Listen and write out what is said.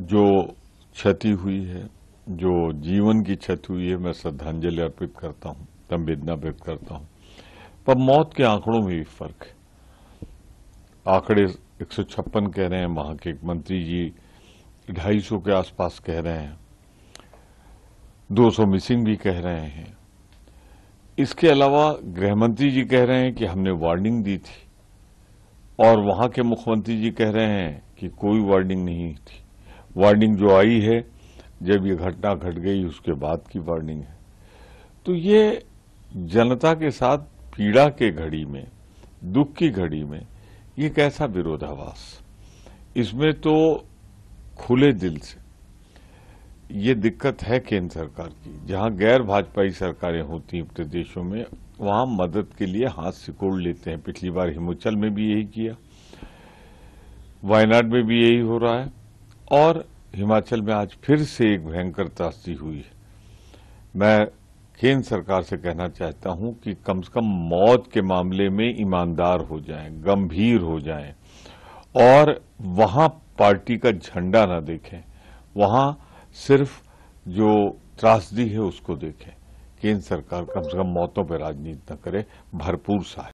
जो क्षति हुई है जो जीवन की क्षति हुई है मैं श्रद्धांजलि अर्पित करता हूं संवेदना व्यक्त करता हूं पर मौत के आंकड़ों में भी फर्क है आंकड़े एक कह रहे हैं वहां के एक मंत्री जी ढाई सौ के आसपास कह रहे हैं 200 मिसिंग भी कह रहे हैं इसके अलावा गृहमंत्री जी कह रहे हैं कि हमने वार्निंग दी थी और वहां के मुख्यमंत्री जी कह रहे हैं कि कोई वार्निंग नहीं थी वार्निंग जो आई है जब ये घटना घट गट गई उसके बाद की वार्निंग है तो ये जनता के साथ पीड़ा के घड़ी में दुख की घड़ी में ये कैसा विरोधाभास इसमें तो खुले दिल से ये दिक्कत है केंद्र सरकार की जहां गैर भाजपाई सरकारें होती हैं प्रदेशों में वहां मदद के लिए हाथ सिकोड़ लेते हैं पिछली बार हिमाचल में भी यही किया वायनाड में भी यही हो रहा है और हिमाचल में आज फिर से एक भयंकर त्रासदी हुई है मैं केंद्र सरकार से कहना चाहता हूं कि कम से कम मौत के मामले में ईमानदार हो जाएं, गंभीर हो जाएं और वहां पार्टी का झंडा ना देखें वहां सिर्फ जो त्रासदी है उसको देखें केंद्र सरकार कम से कम मौतों पर राजनीति न करे भरपूर सहाय